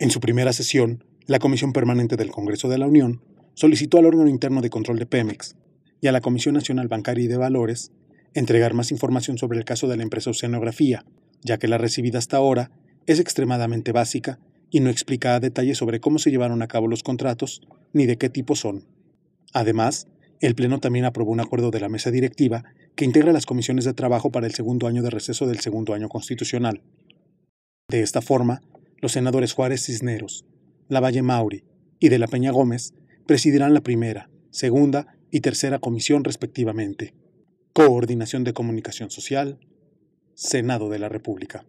En su primera sesión, la Comisión Permanente del Congreso de la Unión solicitó al órgano interno de control de Pemex y a la Comisión Nacional Bancaria y de Valores entregar más información sobre el caso de la empresa Oceanografía, ya que la recibida hasta ahora es extremadamente básica y no explica a detalle sobre cómo se llevaron a cabo los contratos ni de qué tipo son. Además, el Pleno también aprobó un acuerdo de la mesa directiva que integra las comisiones de trabajo para el segundo año de receso del segundo año constitucional. De esta forma, los senadores Juárez Cisneros, Lavalle Mauri y de la Peña Gómez presidirán la primera, segunda y tercera comisión respectivamente. Coordinación de Comunicación Social, Senado de la República.